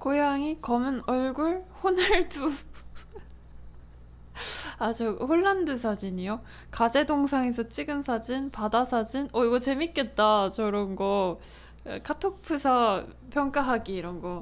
고양이 검은 얼굴 호날두 아 저 홀란드 사진이요? 가재동상에서 찍은 사진 바다 사진 어 이거 재밌겠다 저런 거 카톡프사 평가하기 이런 거